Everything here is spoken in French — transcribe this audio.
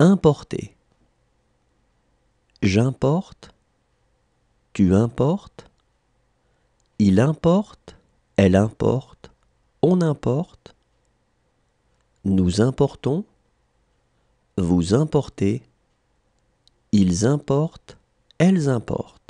Importer. J'importe. Tu importes. Il importe. Elle importe. On importe. Nous importons. Vous importez. Ils importent. Elles importent.